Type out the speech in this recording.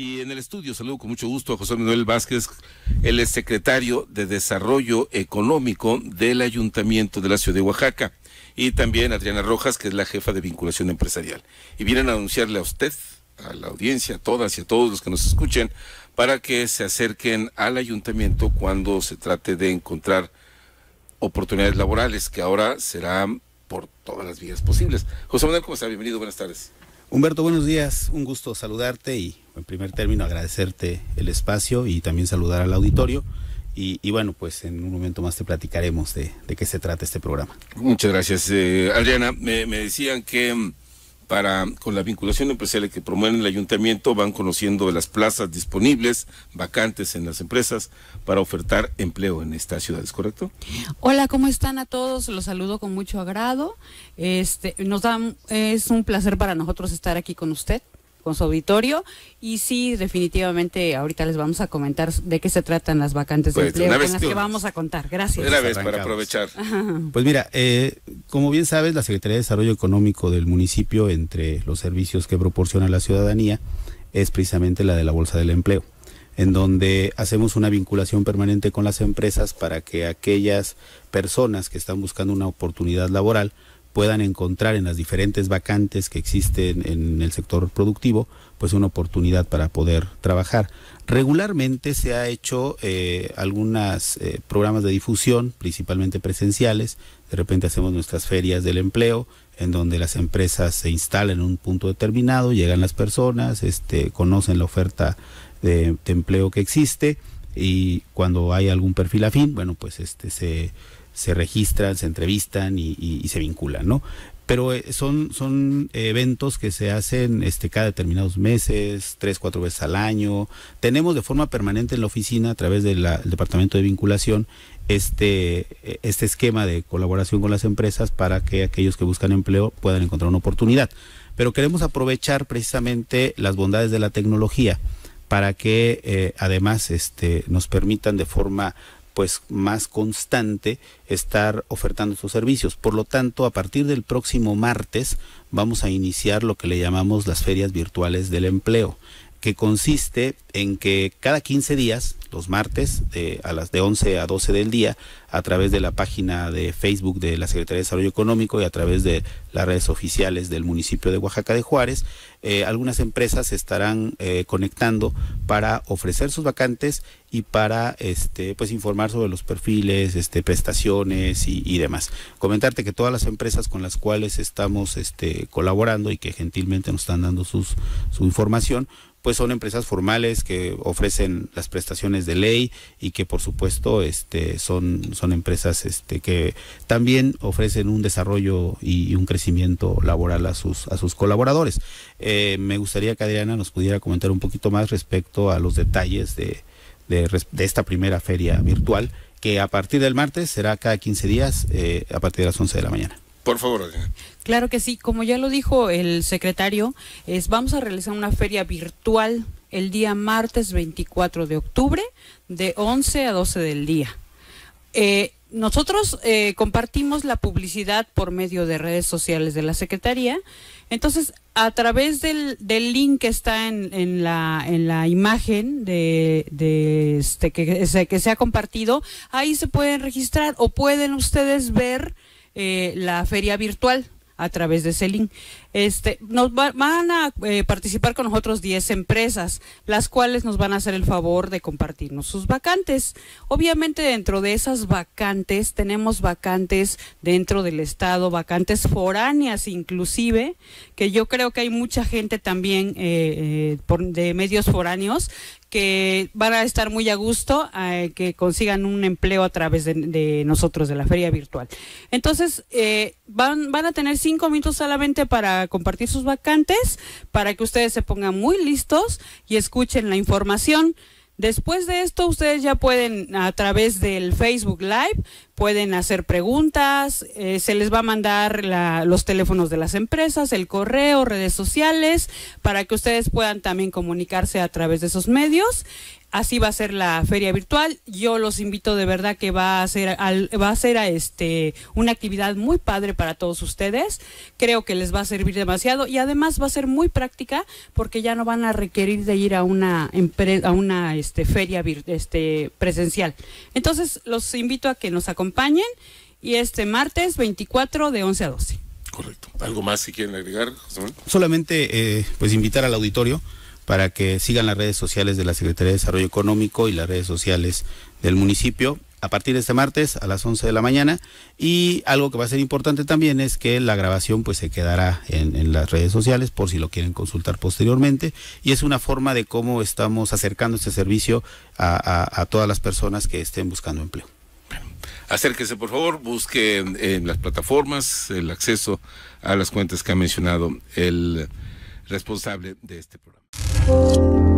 Y en el estudio saludo con mucho gusto a José Manuel Vázquez, el secretario de Desarrollo Económico del Ayuntamiento de la Ciudad de Oaxaca, y también a Adriana Rojas, que es la jefa de vinculación empresarial. Y vienen a anunciarle a usted, a la audiencia, a todas y a todos los que nos escuchen, para que se acerquen al ayuntamiento cuando se trate de encontrar oportunidades laborales, que ahora serán por todas las vías posibles. José Manuel, ¿cómo está? Bienvenido, buenas tardes. Humberto, buenos días, un gusto saludarte y en primer término agradecerte el espacio y también saludar al auditorio. Y, bueno, pues en un momento más te platicaremos de, qué se trata este programa. Muchas gracias, eh, Adriana. Me, decían que mm, para con la vinculación empresarial que promueven el ayuntamiento van conociendo las plazas disponibles, vacantes en las empresas para ofertar empleo en estas ciudades, correcto? Hola, ¿cómo están a todos? Los saludo con mucho agrado. Este, nos da es un placer para nosotros estar aquí con usted con su auditorio. Y sí, definitivamente ahorita les vamos a comentar de qué se tratan las vacantes de pues, empleo, con las que vamos a contar. Gracias. Una vez para aprovechar. Pues mira, eh, como bien sabes, la Secretaría de Desarrollo Económico del municipio, entre los servicios que proporciona la ciudadanía, es precisamente la de la Bolsa del Empleo en donde hacemos una vinculación permanente con las empresas para que aquellas personas que están buscando una oportunidad laboral puedan encontrar en las diferentes vacantes que existen en el sector productivo, pues una oportunidad para poder trabajar. Regularmente se ha hecho eh, algunos eh, programas de difusión, principalmente presenciales. De repente hacemos nuestras ferias del empleo, en donde las empresas se instalan en un punto determinado, llegan las personas, este, conocen la oferta de, de empleo que existe y cuando hay algún perfil afín, bueno, pues este se se registran, se entrevistan y, se vinculan, ¿no? Pero eh, son, son eventos que se hacen este, cada determinados meses, tres, cuatro veces al año. Tenemos de forma permanente en la oficina, a través del Departamento de Vinculación, este, este esquema de colaboración con las empresas para que aquellos que buscan empleo puedan encontrar una oportunidad. Pero queremos aprovechar precisamente las bondades de la tecnología para que eh, además este, nos permitan de forma pues más constante estar ofertando sus servicios. Por lo tanto, a partir del próximo martes vamos a iniciar lo que le llamamos las ferias virtuales del empleo que consiste en que cada 15 días, los martes, a las de 11 a 12 del día, a través de la página de Facebook de la Secretaría de Desarrollo Económico y a través de las redes oficiales del municipio de Oaxaca de Juárez, eh, algunas empresas estarán eh, conectando para ofrecer sus vacantes y para este, pues, informar sobre los perfiles, este, prestaciones y, demás. Comentarte que todas las empresas con las cuales estamos este, colaborando y que gentilmente nos están dando sus, su información, pues son empresas formales que ofrecen las prestaciones de ley y que por supuesto este, son, son empresas este, que también ofrecen un desarrollo y, un crecimiento laboral a sus, a sus colaboradores. Eh, me gustaría que Adriana nos pudiera comentar un poquito más respecto a los detalles de, esta primera feria virtual que a partir del martes será cada 15 días eh, a partir de las 11 de la mañana. Por favor, Claro que sí, como ya lo dijo el secretario, es, vamos a realizar una feria virtual el día martes 24 de octubre de 11 a 12 del día. Eh, nosotros eh, compartimos la publicidad por medio de redes sociales de la Secretaría. Entonces, a través del, del link que está en, en, la, en la imagen de, de este, que, que se ha compartido, ahí se pueden registrar o pueden ustedes ver eh, la feria virtual a través de CELIN. Este, nos van a eh, participar con nosotros 10 empresas, las cuales nos van a hacer el favor de compartirnos sus vacantes. Obviamente dentro de esas vacantes tenemos vacantes dentro del Estado, vacantes foráneas inclusive, que yo creo que hay mucha gente también eh, eh, de medios foráneos que van a estar muy a gusto que consigan un empleo a través de, nosotros, de la feria virtual. Entonces, van, van a tener cinco minutos solamente para compartir sus vacantes para que ustedes se pongan muy listos y escuchen la información. Después de esto, ustedes ya pueden a través del Facebook Live pueden hacer preguntas, eh, se les va a mandar los teléfonos de las empresas, el correo, redes sociales, para que ustedes puedan también comunicarse a través de esos medios. Así va a ser la feria virtual. Yo los invito de verdad que va a ser va a ser a este una actividad muy padre para todos ustedes. Creo que les va a servir demasiado y además va a ser muy práctica porque ya no van a requerir de ir a una a una este feria este presencial. Entonces los invito a que nos acompañen y este martes 24 de 11 a 12. Correcto. ¿Algo más si quieren agregar, José Solamente eh, pues invitar al auditorio para que sigan las redes sociales de la Secretaría de Desarrollo Económico y las redes sociales del municipio a partir de este martes a las 11 de la mañana y algo que va a ser importante también es que la grabación pues se quedará en, las redes sociales por si lo quieren consultar posteriormente y es una forma de cómo estamos acercando este servicio a todas las personas que estén buscando empleo acérquese por favor, busque en las plataformas el acceso a las cuentas que ha mencionado el responsable de este programa.